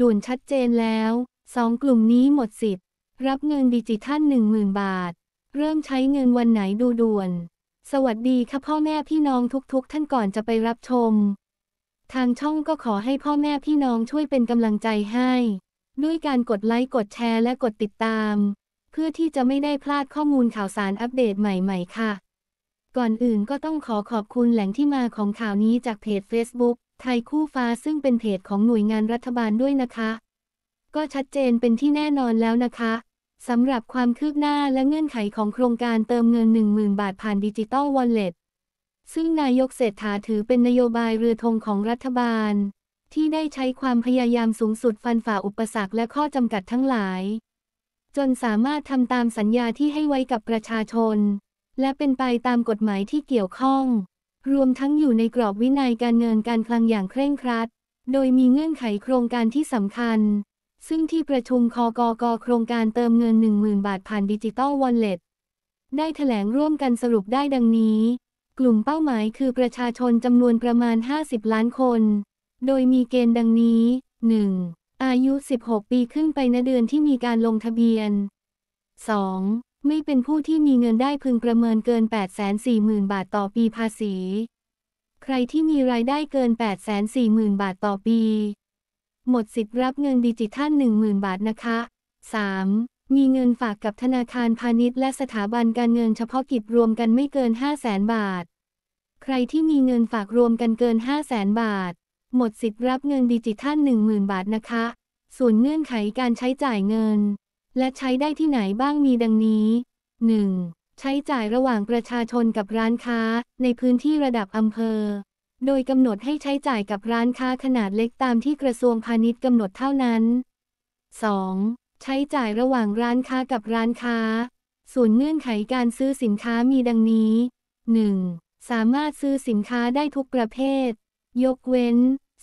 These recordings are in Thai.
ด่วนชัดเจนแล้วสองกลุ่มนี้หมดสิทธิ์ รับเงินดิจิทัล10,000 บาท เริ่มใช้เงินวันไหนดูด่วน สวัสดีค่ะพ่อแม่พี่น้องทุกๆ ท่านก่อนจะไปรับชม ทางช่องก็ขอให้พ่อแม่พี่น้องช่วยเป็นกำลังใจให้ ด้วยการกดไลค์กดแชร์และกดติดตาม เพื่อที่จะไม่ได้พลาดข้อมูลข่าวสารอัปเดตใหม่ๆ ค่ะ ก่อนอื่นก็ต้องขอขอบคุณแหล่งที่มาของข่าวนี้จากเพจ Facebook ไทยคู่ฟ้าซึ่งเป็นเพจของหน่วยงานรัฐบาลด้วยนะคะ ก็ชัดเจนเป็นที่แน่นอนแล้วนะคะสำหรับความคืบหน้าและเงื่อนไขของโครงการเติมเงิน 10,000 บาทผ่านดิจิตอลวอลเล็ตซึ่งนายกเศรษฐาถือเป็นนโยบายเรือธงของรัฐบาล ที่ได้ใช้ความพยายามสูงสุดฟันฝ่าอุปสรรคและข้อจำกัดทั้งหลาย จนสามารถทำตามสัญญาที่ให้ไว้กับประชาชน และเป็นไปตามกฎหมายที่เกี่ยวข้องรวมทั้งอยู่ในกรอบวินัยการเงินการคลังอย่างเคร่งครัด โดยมีเงื่อนไขโครงการที่สำคัญ ซึ่งที่ประชุมคอกก โครงการเติมเงิน 10,000 บาทผ่านดิจิตอลวอลเล็ตได้แถลงร่วมกันสรุปได้ดังนี้ กลุ่มเป้าหมายคือประชาชนจำนวนประมาณ 50 ล้านคน โดยมีเกณฑ์ดังนี้ 1. อายุ 16 ปีขึ้นไปณเดือนที่มีการลงทะเบียน 2. ไม่เป็นผู้ที่มีเงินได้พึงประเมินเกิน 840,000 บาทต่อปีภาษี ใครที่มีรายได้เกิน 840,000 บาทต่อปี หมดสิทธิ์รับเงินดิจิทัล 10,000 บาทนะคะ 3. มีเงินฝากกับธนาคารพาณิชย์ และสถาบันการเงินเฉพาะกิจรวมกันไม่เกิน 500,000 บาท ใครที่มีเงินฝากรวมกันเกิน 500,000 บาท หมดสิทธิ์รับเงินดิจิทัล 10,000 บาทนะคะ ส่วนเงื่อนไขการใช้จ่ายเงินและใช้ได้ที่ไหนบ้างมีดังนี้ 1. ใช้จ่ายระหว่างประชาชนกับร้านค้า ในพื้นที่ระดับอำเภอ โดยกำหนดให้ใช้จ่ายกับร้านค้าขนาดเล็กตามที่กระทรวงพาณิชย์กำหนดเท่านั้น 2. ใช้จ่ายระหว่างร้านค้ากับร้านค้า ส่วนเงื่อนไขการซื้อสินค้ามีดังนี้ 1. สามารถซื้อสินค้าได้ทุกประเภท ยกเว้น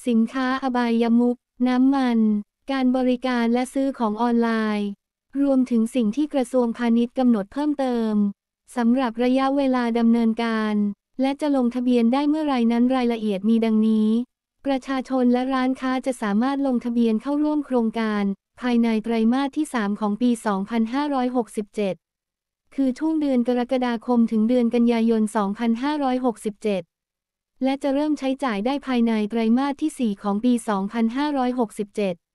สินค้าอบายมุกน้ำมัน การบริการ และซื้อของออนไลน์รวมถึงสิ่งที่กระทรวงพาณิชย์กำหนดเพิ่มเติมสำหรับระยะเวลาดำเนินการ และจะลงทะเบียนได้เมื่อไรนั้นรายละเอียดมีดังนี้ ประชาชนและร้านค้าจะสามารถลงทะเบียนเข้าร่วมโครงการ ภายในไตรมาสที่ 3 ของปี 2567 คือช่วงเดือนกรกฎาคมถึงเดือนกันยายน 2567 และจะเริ่มใช้จ่ายได้ภายในไตรมาสที่ 4 ของปี 2567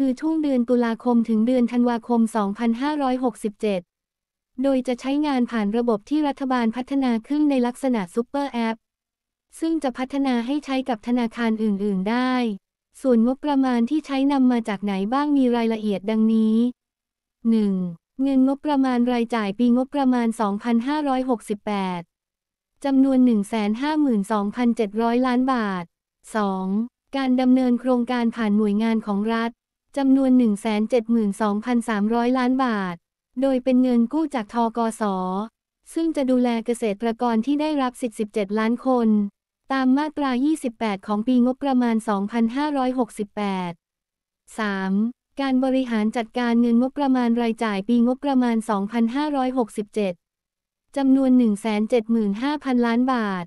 คือช่วงเดือนตุลาคมถึงเดือนธันวาคม 2567 โดยจะใช้งานผ่านระบบที่รัฐบาลพัฒนาขึ้นในลักษณะซูเปอร์แอป ซึ่งจะพัฒนาให้ใช้กับธนาคารอื่นๆได้ ส่วนงบประมาณที่ใช้นำมาจากไหนบ้างมีรายละเอียดดังนี้ 1. เงินงบประมาณรายจ่ายปีงบประมาณ 2568 จำนวน 152,700 ล้านบาท 2. การดำเนินโครงการผ่านหน่วยงานของรัฐจำนวน 172,300 ล้านบาท โดยเป็นเงินกู้จากทกส ซึ่งจะดูแลเกษตรกรที่ได้รับสิทธิ์17 ล้านคน ตามมาตรา 28 ของปีงบประมาณ 2568 3. การบริหารจัดการเงินงบประมาณรายจ่ายปีงบประมาณ 2567 จำนวน 175,000 ล้านบาท